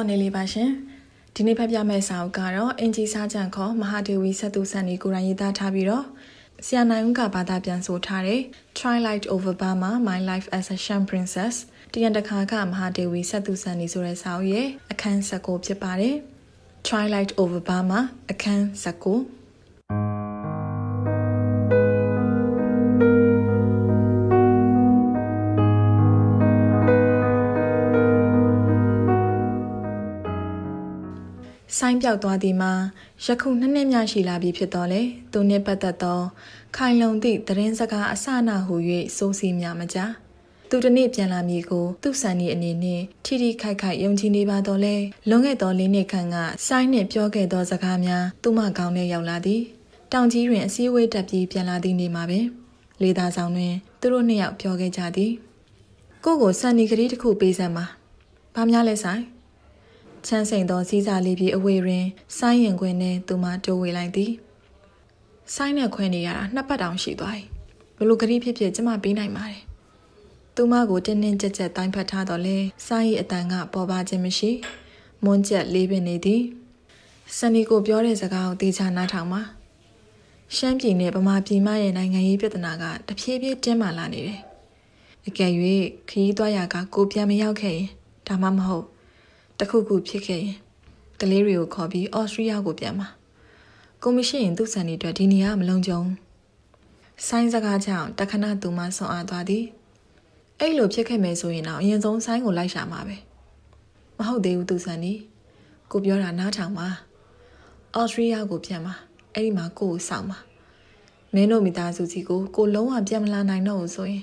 င်းတော်နေလေးပါရှင်။ဒီနေ့ဖတ်ပြမယ့်စာအုပ်ကတော့အင်ဂျီစာကြံခေါ်မဟာဒေဝီဆက်သူဆန်ဒီကိုရန်ရေးသားထားပြီးတော့ဆရာနိုင်ဦးကဘာသာပြန်ဆိုထားတဲ့ Twilight Over Burma My Life as a Sham Princess တရန်တခါကမဟာဒေဝီဆက်သူဆန်ဒီဆိုတဲ့စာအုပ်ရဲ့အခန်း၁၉ဖြစ်ပါတယ်။ Twilight Over Burma အခန်း၁၉ဆိုင်းပြောက်သွားသည်မှာယခုနှစ်နှစ်မြရှိလာပြီဖြစ်တော်လဲသူနှင့်ပတ်သက်သော ခိုင်လုံသည့်သတင်းစကားအစနာဟု၍စိုးစီးများမကြသူတနေ့ပြန်လာမည်ကိုသူ့ဆန်ဒီအနေနဲ့ထီထီခိုက်ခိုက်ယုံကြည်နေပါတော့လဲလွန်ခဲ့သောလေးနှစ်ခန့်ကဆိုင်းနှင့်ပြောခဲ့သောစကားများသူ့မကောင်းထဲရောက်လာသည် တောင်ကြီးတွင်အစည်းအဝေးတက်ပြီးပြန်လာသည့်နေ့မှာပင်လေသာဆောင်တွင်သူတို့နှစ်ယောက်ပြောခဲ့ကြသည်ကိုကိုဆန်ဒီကလေးတစ်ခုပေးစမ်းပါဘာများလဲဆိုင်ချမ်းစိန်သောစည်းစာလေးပြီးအဝေတွင်ဆိုင်းရင်ခွင်နှင့်သူမတိုးဝေလိုက်သည်ဆိုင်းနဲ့ခွင်နေရတာနှစ်ပတ်တောင်ရှိသွား၏ဘလို့ကတိဖြစ်ဖြစ်ကျမပေးနိုင်ပါတယ်သူမကိုတင်းတင်းကြပ်ကြပ်တိုင်းဖက်ထားတော့လဲဆိုင်း၏အတန်က ပေါ်ပါခြင်းမရှိမွန်းကျက်လေးပင်နေသည်ဆန်နီကိုပြောတဲ့စကားကိုတေချာနားထောင်ပါရှမ်းပြည်နယ်ဗမာပြည်မရဲ့နိုင်ငံရေးပြဿနာကတဖြည်းဖြည်းတင်းမာလာနေတယ်အကယ်၍ခရီးသွားရာကကိုပြန်မရောက်ခဲ့ရင်ဒါမှမဟုတ်တခုခုဖြစ်ခဲ့ရင်ကလေးတွေကိုခေါ်ပြီးအော်စတြီးယားကိုပြန်မှာကိုမရှိရင်သူ့ဆန် တွေအတွက်ဒီနေရာမလုံခြုံဆိုင်းစကားကြောင့်တခဏသူမဆွန်အားသွားသည်အဲ့လိုဖြစ်ခဲ့မယ်ဆိုရင်တော့အရင်ဆုံးဆိုင်းကိုလိုက်ရှာမှာပဲမဟုတ်သေးဘူးသူဆန်ဒီကိုပြောတာနားထောင်ပါအော်စတြီးယားကိုပြန်မှာအဲ့ဒီမှာကိုကိုစောင့်ပါမင်းတို့မိသားစုစီကိုကိုလုံးဝပြန်မလာနိုင်တော့ဘူးဆိုရင်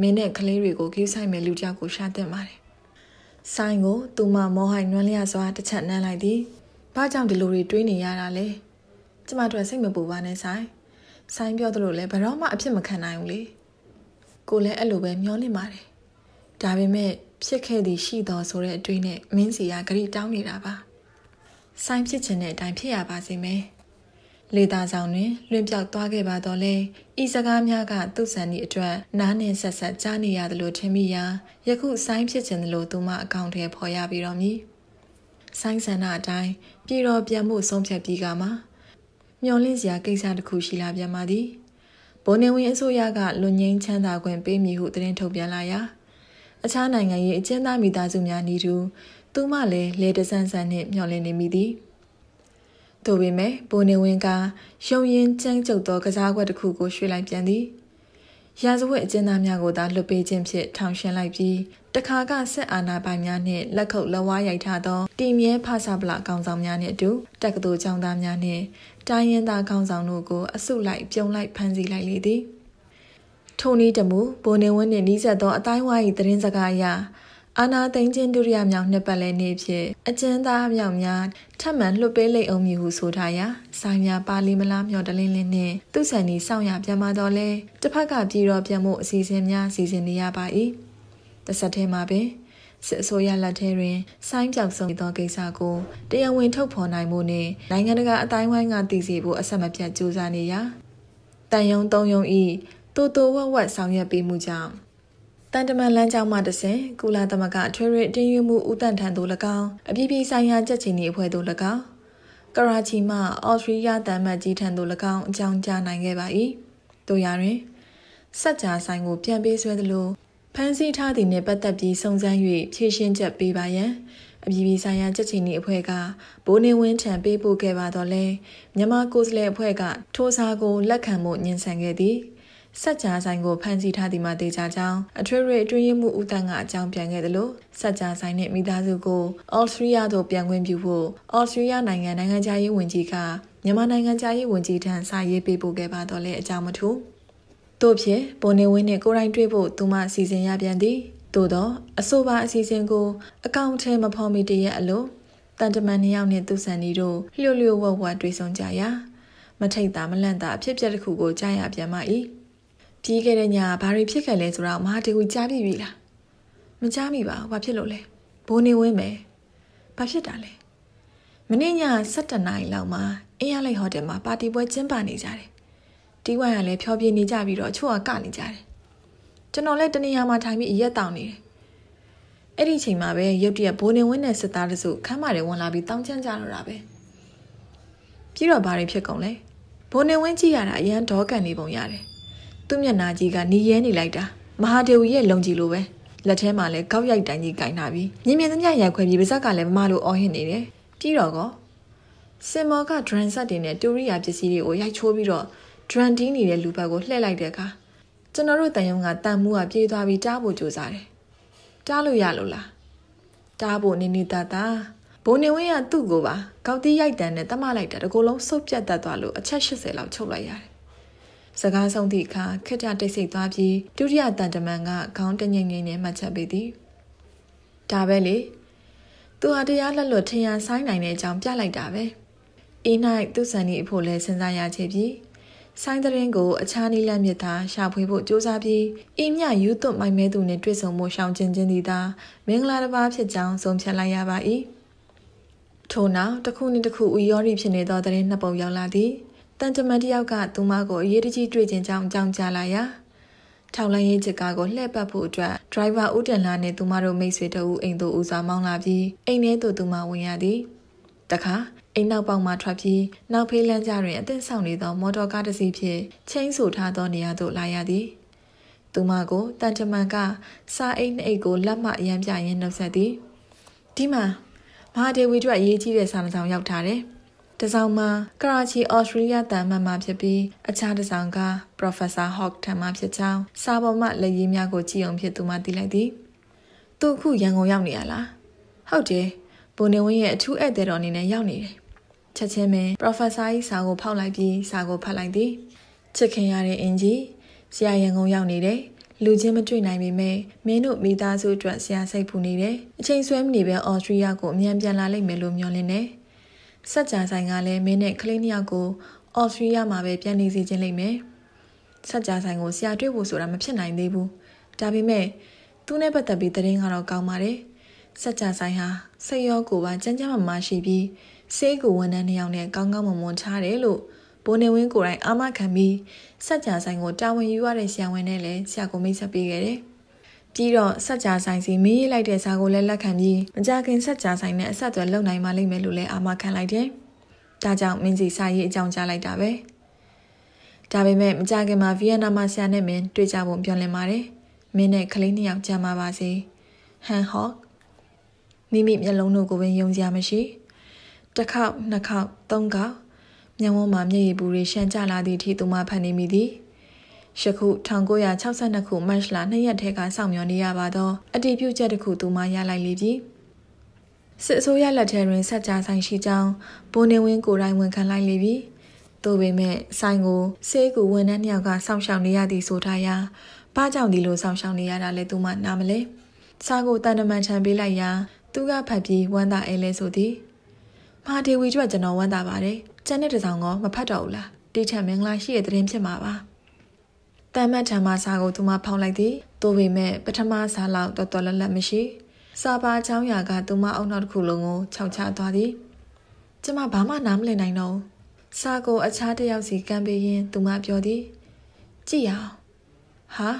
မင်းနဲ့ကလေးတွေကိုကိူးဆိုင်မဲ့လူတယောက်ကိုရှာတင်ပါတယ်။ဆိုင်းကိုသူမမောဟိုင်နွမ်းလျစွာတစ်ချက်နှမ်းလိုက်သည်။ဘာကြောင့်ဒီလိုတွေတွေးနေရတာလဲ။ကျမတို့စိတ်မပူပါနဲ့ဆိုင်း။ဆိုင်းပြောသလိုလဲဘယ်တော့မှအဖြစ်မခံနိုင်ဘူးလေ။ကိုလည်းအဲ့လိုပဲမျောလင့်ပါတယ်။ဒါပေမဲ့ဖြစ်ခဲ့သည်ရှိတော်ဆိုတဲ့အတွေးနဲ့မင်းစီကဂရိတောင်းနေတာပါ။ဆိုင်ဖြစ်ခြင်းတဲ့အတိုင်းဖြစ်ရပါစေမယ်။လေသာဆောင်တွင် လွင့်ပြောက်သွားခဲ့ပါတော့လဲဤစကားများကသူ့ဆန်ဤအတွက်နားနှင်ဆက်ဆက်ကြားနေရတယ်လို့ထင်မိရာယခုဆိုင်ဖြစ်ခြင်းလို့သူမအကောင့်ထဲပေါ်ရပြီးတော့မြည်ဆိုင်ဆန္ဒအတိုင်းပြည်တော်ပြန်မှုဆုံးဖြတ်ပြီးကမှမျောလင့်စရာကိစ္စတစ်ခုရှိလာပြန်ပါသည်ဗိုလ်နေဝင်အစိုးရကလူငင်းချမ်းသာခွင့်ပေးမည်ဟုသတင်းထုတ်ပြန်လာရာ အခြားနိုင်ငံရေးအကျဉ်းသားမိသားစုများနေသူသူမလည်းလေတဆန်းဆန်းနှင့်မျှော်လင့်နေမိသည်။သို့ပေမဲ့ပိုနေဝင်းကရုံရင်ကြမ်းကြုတ်သောကစားကွက်တစ်ခုကိုရွှေ့လိုက်ပြန်သည်ရာဇဝတ်အကျဉ်းသားများကိုသာလွတ်ပေးခြင်းဖြင့်ထောင်ရှင်းလိုက်ပြီးတခါကဆက်အာဏာပိုင်များနှင့် လက်ခုပ်လက်ဝါးရိုက်ထားသောတီမြဲဖဆပလကောင်ဆောင်များနှင့်အတူ တက္ကသိုလ်ကျောင်းသားများနှင့်တိုင်းရင်းသားကောင်ဆောင်တို့ကိုအစုလိုက်ပြုံလိုက်ဖမ်းဆီးလိုက်လေသည်ထိုနည်းတမူဘိုနေဝင်းနှင့်နှီးဆက်သောအတိုင်းဝါ၏သတင်းစကားအရအာနာသိန်းချင်းဒုတိယမြောက်နှစ်ပတ်လည်နေ့ဖြစ်အကျဉ်းသားမြောက်များထပ်မံလွှတ်ပေးလိမ့်အောင်မည်ဟုဆိုထားရာဆိုင်များပါလီမလားမျှော်တလင်းလင်းနှင့်သူဆန်ဒီစောင့်ရပြန်มาတော့လဲတစ်ဖက်ကပြည်တော်ပြန်မှုအစီအစဉ်များစီစဉ်နေရပါ၏တစ်ဆက်တည်းမှာပင်စစ်အစိုးရလက်ထက်တွင်ဆိုင်းပြောက်ဆုံးသောကိစ္စကိုတရားဝင်ထုတ်ဖော်နိုင်မှုနှင့်နိုင်ငံတကာအတိုင်းဝိုင်းကတည်စီဖို့အဆက်မပြတ်ကြိုးစားနေရာတန်ယုံသုံးယုံဤတူတူဝက်ဝက်ဆောင်ရွက်ပေးမှုကြောင့်တန်တမန်လမ်းကြောင်းမှတဆင့်ကုလသမဂ္ဂထွေထွေအတင်းရမှုဥတန်ထံသို့၎င်းအပြည်ပြည်ဆိုင်ရာကြက်ချီနေအဖွဲ့သို့၎င်းကရာချီမှအော်စတြေးလျတန်မတ်ကြီးထံသို့၎င်းအကြောင်းကြားနိုင်ခဲ့ပါ၏တို့ရတွင်စက်ကြာဆိုင်ကိုပြန်ပေးဆွဲသလိုဖမ်းဆီးထားသည်နှင့်ပတ်သက်ပြီးစုံစမ်း၍ဖြေရှင်းချက်ပေးပါရန်အပြည်ပြည်ဆိုင်ရာကြက်ချီနီအဖွဲ့ကဘိုးနေဝင်းထံပေးပို့ခဲ့ပါတော့လဲမြန်မာကိုယ်စားလှယ်အဖွဲ့ကထိုစာကိုလက်ခံမှုညှင်းဆန်ခဲ့သည်။စက်ကြားဆိုင်ကိုဖမ်းဆီးထားသည်မှာတေချာကြောင်းအထွေထွေအတွင်းရမှုဦးတန်းကအကြောင်းပြန်ခဲ့သလိုစက်ကြားဆိုင်နှင့်မိသားစုကိုအော်စတြီးယားသို့ပြန်ခွင့်ပြုဖို့အော်စတြီးယားနိုင်ငံနိုင်ငံခြားရေးဝန်ကြီးကမြန်မာနိုင်ငံခြားရေးဝန်ကြီးထံစာရေးပေးပို့ခဲ့ပါတော့လဲအကြောင်းမထူးတို့ဖြင့်ပေါ်နေဝင်းနှင့်ကိုရိုင်းတွေ့ဖို့သူမအစီအစဉ်ရပြန်သည်သို့သောအဆိုပါအစီအစဉ်ကိုအကောင့်ထဲမဖော်မီတရက်အလို့တန်တမန်နှစ်ယောက်နဲ့သူဆန်ဒီတို့လျှို့လျှို့ဝက်ဝက်တွေ့ဆုံကြရာမထိတ်တာမလန့်တာအဖြစ်အပျက်တစ်ခုကိုကြားရပြန်မှ၏ပြေးခဲ့တဲ့ညဘာတွေဖြစ်ခဲ့လဲဆိုတော့မဟာတေဝီကြားပြီပြီလားမကြားမိပါဘူးဘာဖြစ်လို့လဲဘိုးနေဝင်းပဲဘာဖြစ်တာလဲမနေ့ည7:00နာရီလောက်မှာအင်းရလိတ်ဟိုတယ်မှာပါတီပွဲကျင်းပနေကြတယ်တီးဝိုင်းကလည်းဖျော်ဖြေနေကြပြီးတော့အချို့ကကနေကြတယ်ကျွန်တော်လည်းတနေရာမှာထိုင်ပြီးအရက်တောင်နေတယ်အဲ့ဒီချိန်မှာပဲရုတ်တရက်ဘိုးနေဝင်းနဲ့စစ်သားတစုခမ်းမတွေဝင်လာပြီးတောင်းချမ်းကြတော့တာပဲပြီးတော့ဘာတွေဖြစ်ကုန်လဲဘိုးနေဝင်းကြည့်ရတာအရန်ဒေါကန်နေပုံရတယ်သူ့မျက်နှာကြီးကနေရဲနေလိုက်တာမဟာဒေဝီရဲ့လုံကြီးလိုပဲလက်ထဲမှာလည်းကောက်ရိုက်တိုင်ကြီးကင်ထားပြီးမြင်မြင်သမျှရိုက်ခွဲပြီးပါးစပ်ကလည်းမမလိုအော်ဟစ်နေတယ်ပြီးတော့ကောစင်မောကဒရန်ဆက်တင်တဲ့တူရိယာပစ္စည်းတွေကိုရိုက်ချိုးပြီးတော့ဒရန်တင်းနေတဲ့လူဘက်ကိုလှည့်လိုက်တဲ့အခါကျွန်တော်တို့တန်ယုံကတန်မှုကပြေးသွားပြီးတားဖို့ကြိုးစားတယ်တားလို့ရလို့လားတားဖို့နေနေတတ်တာဘုံနေဝင်းကသူ့ကိုပါကောက်တီးရိုက်တန်နဲ့တမလိုက်တာတကူလုံးစုပ်ပြတ်တတ်သွားလို့အချက်80လောက်ချုပ်လိုက်ရတယ်စကားဆုံးသည့်အခါခိတ္တတိတ်ဆိတ်သွားပြီးဒုတိယတန်တမန်ကခေါင်းတညိမ့်ငိမ့်နဲ့မှတ်ချက်ပေးသည်ဒါပဲလေသူဟာတရားလက်လွတ်ထင်ရန်ဆိုင်နိုင်တဲ့အကြောင်းပြလိုက်တာပဲအေး၌သူ့ဆန်ဒီအဖို့လည်းစဉ်းစားရချေပြီးဆိုင်တဲ့ရင်ကိုအခြားနည်းလမ်းမြစ်သာရှာဖွေဖို့ကြိုးစားပြီးအင်းမြယူသွတ်မိုက်မဲသူနှင့် တွေ့ဆုံမှုရှောင်ကျဉ်ခြင်းသည်သာမင်္ဂလာတစ်ပါးဖြစ်ကြောင်းဆုံးဖြတ်လိုက်ရပါ၏ထို့နောက်တစ်ခုနှင့်တစ်ခုဥယောရီဖြစ်နေသောတဲ့နှစ်ပုံရောက်လာသည်။တန်တမန်တယောက်ကသူမကိုအရေးတကြီးတွေ့ခြင်းကြောင့်ကြောင်ကြလာရာထောက်လန်းရေးချစ်ကားကိုလှည့်ပတ်ဖို့အတွက်ဒရိုင်ဘာဦးတင်လာနဲ့သူမတို့မိတ်ဆွေတို့အိမ်သို့ဦးစားမောင်းလာပြီးအိမ်ထဲသို့သူမဝင်ရသည်တခါအိမ်နောက်ပေါက်မှထွက်ပြီးနောက်ဖေးလမ်းကြားတွင်အသင့်ဆောင်နေသော မော်တော်ကားတစ်စီးဖြင့်ချင်းဆူထားသောနေရာသို့လာရသည် သူမကိုတန်တမန်ကစာအိတ်နှအိတ်ကို လက်မှအရန်ပြရင်းနှုတ်ဆက်သည်ဒီမှာမဟာဒေဝီတို့အရေးကြီးတဲ့စာနှစောင်ရောက်ထားတယ်။တစောင်းမှာကရာချီအော်စတြေးလျတန်မှတ်မှဖြစ်ပြီးအခြားတစောင်းက Professor Hawk ထံမှဖြစ်ကြောင်းစာပေါ်မှလက်ရည်များကိုကြည့်အောင်ဖြစ်သူမှသိလိုက်သည်။သူအခုရန်ကုန်ရောက်နေရလား။ဟုတ်တယ်။ဘုံနေဝင်းရဲ့အထူးဧည့်သည်တော်အနေနဲ့ရောက်နေတယ်။ချက်ချင်းပင် Professor ၏စာကိုဖောက်လိုက်ပြီးစာကိုဖတ်လိုက်သည်။ချစ်ခင်ရတဲ့အင်ကြီးဆရာရန်ကုန်ရောက်နေတယ်။လူချင်းမတွေ့နိုင်ပေမဲ့မင်းတို့မိသားစုအတွက်ဆရာစိတ်ပူနေတယ်။အချိန်ဆွဲမနေပဲအော်စတြီးယားကိုအမြန်ပြန်လာလိမ့်မယ်လို့မျှော်လင့်တယ်။။ဆက်ကြဆိုင်ကလည်းမင်းနဲ့ကလေးနှစ်ယောက်ကိုအော်စတြေးလျမှာပဲပြန်နေစေခြင်းလိမ့်မယ်။ဆက်ကြဆိုင်ကိုဆရာတွေ့ဖို့ဆိုတာမဖြစ်နိုင်သေးဘူး။ဒါပေမဲ့သူနဲ့ပတ်သက်ပြီးသတင်းကတော့ကောင်းပါတယ်။ဆက်ကြဆိုင်ဟာစိတ်ရောကိုယ်ပါကြမ်းကြမ်းမာမာရှိပြီးဆေးကိုဝန်ထမ်းနှစ်ယောက်နဲ့ကောင်းကောင်းမွန်မွန်ထားတယ်လို့ဘိုးနေဝင်းကိုယ်တိုင်အာမခံပြီးဆက်ကြဆိုင်ကိုတာဝန်ယူရတဲ့ဆရာဝန်နဲ့လည်းဆရာကိုမိတ်ဆက်ပေးခဲ့တယ်။ပြီးတော့ဆက်ကြာဆိုင်စီမင်းရေးလိုက်တဲ့ဇာကိုလည်းလက်ခံပြီးမကြခင်ဆက်ကြာဆိုင်နဲ့အဆက်အသွယ်လုပ်နိုင်မှလိမ့်မယ်လို့လည်းအာမခံလိုက်တယ်။ဒါကြောင့်မင်းကြီးစာရေးအကြောင်းကြားလိုက်တာပဲ။ဒါပေမဲ့မကြခင်မှာဗီယက်နမ်မှာဆရာနဲ့မင်းတွေ့ကြဖို့ပြောလင်ပါတယ်။မင်းနဲ့ကလေးနှစ်ယောက်ကြာမှာပါစေ။ဟန်ဟော့မိမိမျက်လုံးတို့ကိုပင်ယုံစရာမရှိ။တစ်ခေါက်နှစ်ခေါက်သုံးခေါက်မျက်ဝန်းမှာမျက်ရည်ပူတွေရှန်ကျလာသည့်အထိသူမဖန်နေမိသည်။ယခု1962ခုမတ်လ2ရက်ထဲကစောင့်မျှော်နေရပါသောအတည်ပြုချက်တစ်ခုသူမှရလိုက်လေပြီစစ်အစိုးရလက်ထက်တွင်ဆက်ကြားဆိုင်ရှိကြောင်းဘိုးနေဝင်းကိုယ်တိုင်ဝန်ခံလိုက်လေပြီသို့ပေမဲ့ဆိုင်ကိုဆေးကူဝန်ထမ်းနှစ်ယောက်ကစောင့်ရှောက်နေရသည်ဆိုထားရာဘာကြောင့်ဒီလိုစောင့်ရှောက်နေရတာလဲသူမှနားမလဲစာကိုတန်တမန်ထံပေးလိုက်ရာ သူကဖတ်ပြီးဝမ်းသာအဲလဲဆိုသည်မာဒေဝီကျွတ်ကျွန်တော်ဝမ်းသာပါတယ်ကျန်တဲ့တစောင်ကမဖတ်တော့ဘူးလားတိထက်မင်္ဂလာရှိတဲ့တရင်ဖြစ်မှာပါတန်မတ်ထံမှစာကိုသူမဖောက်လိုက်သည်။သို့ပေမဲ့ပထမစာလောက်တော်တော်လတ်လတ်မရှိ။စာပါချောင်းရာကသူမအုံနောက်တစ်ခုလုံးကိုခြောက်ချသွားသည်။ကျမဘာမှနားမလည်နိုင်တော့။စာကိုအခြားတစ်ယောက်စီကမ်းပေးရင်းသူမပြောသည်။ကြည့်ရအောင်။ဟာ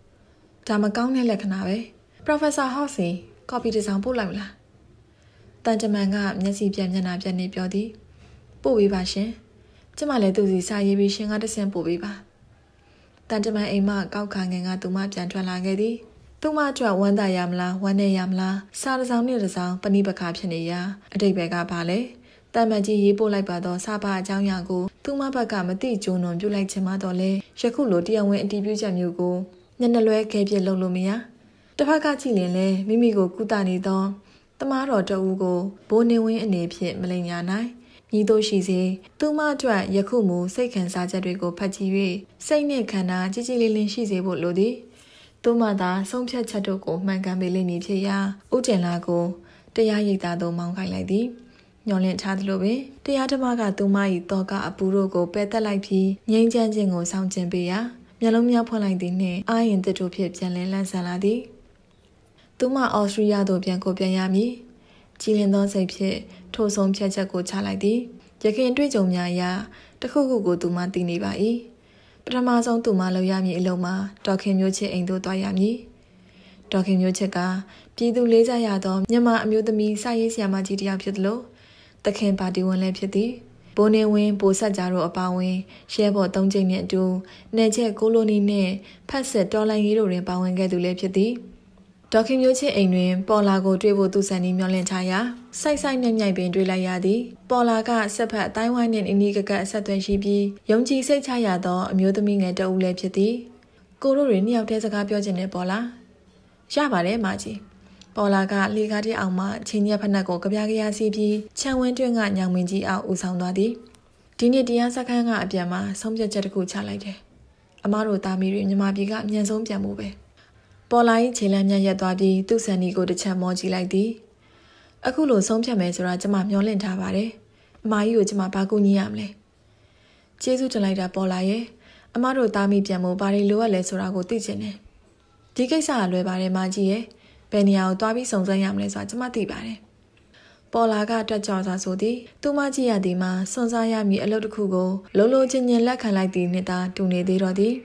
။ဒါမကောင်းတဲ့လက္ခဏာပဲ။ Professor Hoxie ကော်ပီတစ်စောင်ပို့လိုက်မလား။တန်တမန်ကမျက်စိပြန်မျက်နှာပြန်နေပြောသည်။ပို့ပေးပါရှင်။ကျမလည်းသူစီစာရေးပြီးရှင်ကတဆင့်ပို့ပေးပါ။တန်တမန်အိမ်မှကောက်ခါငင်ကသူမပြန်ထွက်လာခဲ့သည်သူမအတွက်ဝမ်းသာရမလားဝမ်းနေရမလားစာတစ်စောင်နဲ့တစ်စောင်ပဏိပခါဖြစ်နေရာအတိတ်ဘက်ကဘာလဲတမန်ကြီးရေးပို့လိုက်ပါသောစာပါအကြောင်းအရာကိုသူမဘက်ကမသိကြုံနှုံပြုလိုက်ခြင်းမတော်လဲယခုလိုတရားဝင်အတီးပြုချက်မျိုးကိုညနေလွဲခဲပြစ်လုပ်လို့မရတစ်ဖက်ကကြည့်ရင်လဲမိမိကိုကုသနေသောတမားတော်တအူးကိုဘိုးနေဝင်းအနေဖြင့်မလိမ်ညာနိုင်မည်သို့ရှိစေသူမအတွက်ယခုမူစိတ်ခံစားချက်တွေကိုဖတ်ကြည့်၍စိတ်နှင့်ခန္ဓာကြည်ကြည်လင်လင်ရှိစေဖို့လိုသည် သူမသာဆုံးဖြတ်ချက်တို့ကိုမှန်ကန်ပေလိမ့်မည်ဖြစ်ရာဥကျင်လာကိုတရားရိပ်သားသို့မောင်းခိုင်းလိုက်သည်ညှော်လင့်ထားသလိုပင်တရားဓမ္မကသူမ၏တောကအပူတို့ကိုပယ်တက်လိုက်ပြီးငြိမ်းချမ်းခြင်းကိုဆောင်ကျင်ပေးရာမျက်လုံးများဖွင့်လိုက်သည်နှင့်အာရင်တစ်တို့ဖြင့်ပြန်လည်လန့်ဆန်လာသည်သူမအော်စတြေးလျသို့ပြန်ကိုပြန်ရမည်ကြည်လင်သောစိတ်ဖြင့်ထိုဆုံးဖြတ်ချက်ကိုချလိုက်သည်ရခင်တွေ့ကြုံများအရတခုခုကိုသူမသိနေပါ၏ပထမဆုံးသူမလုပ်ရမည်အလုံးမှာဒေါခင်မျိုးချစ်အိမ်သို့သွားရမည်ဒေါခင်မျိုးချစ်ကပြည်သူလေးစားရသောမြန်မာအမျိုးသမီးစာရေးဆရာမကြီးတစ်ယောက်ဖြစ်သလိုတခင်ပါတီဝင်လည်းဖြစ်သည်ဘိုးနေဝင်းဘိုးဆက်ကြတို့အပါအဝင်ရဲဘော်၃ကြိမ်နဲ့အတူနေချက်ကိုလိုနီနဲ့ဖက်ဆက်တော်လိုင်းကြီးတို့တွင်ပါဝင်ခဲ့သူလည်းဖြစ်သည်။ဒေါခင်မျိုးချင်းအိမ်တွင်ပေါ်လာကိုတွေ့ဖို့သူဆန်နီမျောလင့်ထားရာစိုက်ဆိုင်နဲ့မြိုက်ပင်တွေ့လိုက်ရသည်ပေါ်လာကဆက်ဖက်အတိုင်းဝိုင်းနှင့်အင်းကြီးကကက်အဆက်သွင်းရှိပြီးယုံကြည်စိတ်ချရသောအမျိုးသမီးငယ်တအုပ်လည်းဖြစ်သည်ကိုတို့တွေနှစ်ယောက်တည်းစကားပြောချင်တဲ့ပေါ်လာရပါတယ်မကြီးပေါ်လာကလေကားတစ်အောင်မှချင်းရက်ဖက်နှက်ကိုကြပြားကြရစီပြီးခြံဝင်းတွင်းကညောင်မင်းကြီးအောက်ဦးဆောင်သွားသည်ဒီနေ့တရားစခန်းကအပြန်မှာဆုံးဖြတ်ချက်တစ်ခုချလိုက်တယ်အမတို့တာမီတွေမြန်မာပြည်ကအမြန်ဆုံးပြန်မှုပဲ။ပေါ်လာ၏ခြေလမ်းမြတ်ရက်သွားပြီးသူ့ဆန်နီကိုတစ်ချက်မောကြည့်လိုက်သည်အခုလိုဆုံးဖြတ်မယ်ဆိုတာကျွန်မမျှော်လင့်ထားပါတယ်အမကြီးကိုကျွန်မဘာကူညီရမလဲကျေးဇူးတင်လိုက်တာ ပေါ်လာရဲ့အမတို့သားမိပြန်မို့ဘာတွေလိုအပ်လဲဆိုတာကိုသိချင်တယ်ဒီကိစ္စကလွယ်ပါတယ်မကြီးရဲ့ဘယ်နေရာကိုသွားပြီးစုံစမ်းရမလဲဆိုတာကျွန်မသိပါတယ်ပေါ်လာကတက်ကြွစွာဆိုသည်သူမကြီးရသည်မှာစွန့်စားရမည်အလုပ်တစ်ခုကိုလုံးလုံးချင်းချင်းလက်ခံလိုက်သည်နှင့်သာတူနေသေးတော်သည်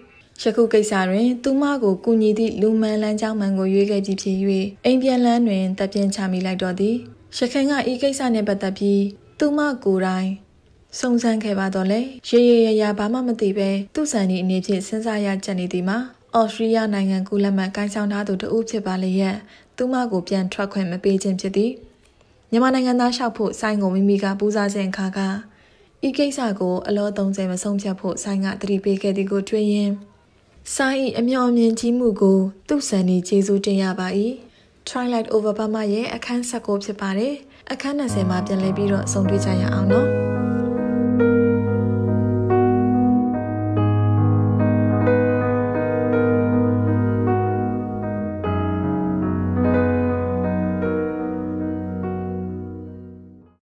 ယခုကိစ္စတွင်သူမကိုကူညီသည့်လူမှန်လန်းချောင်းမှန်ကိုရွေးခဲ့ပြီးဖြစ်၍အိမ်ပြန်လန်းတွင်တပ်ပြင်းချမိလိုက်တော့သည်ရခိုင်ကဤကိစ္စနှင့်ပတ်သက်ပြီးသူမကိုယ်တိုင်စုံစမ်းခဲ့ပါတော့လေရေရရရဘာမှမသိပဲသူ့ဆန်ဒီအနေဖြင့်စဉ်းစားရကြနေသည်မှာအော်စတြေးလျနိုင်ငံကူလက်မှတ်ကိုင်းဆောင်ထားသူတဦးဖြစ်ပါလျက်သူမကိုပြန်ထွက်ခွင့်မပေးခြင်းဖြစ်သည်မြန်မာနိုင်ငံသားလျှောက်ဖို့ဆိုင်ကိုမိမိကပူဇော်ခြင်းအခါကဤကိစ္စကိုအလောသုံးဆယ်မဆုံးဖြတ်ဖို့ဆိုင်ကတတိပေးခဲ့သည်ကိုတွေ့ရင်းစာဤအမြော်အမြင်ကြီးမှုကို သူ့စံနေကျေးဇူးတင်ရပါ၏ Twilight Over Burma ရဲ့အခန်း၁၉ဖြစ်ပါတယ်အခန်း20မှာပြန်လည်ပြီးတော့ဆုံတွေ့ကြရအောင်နော်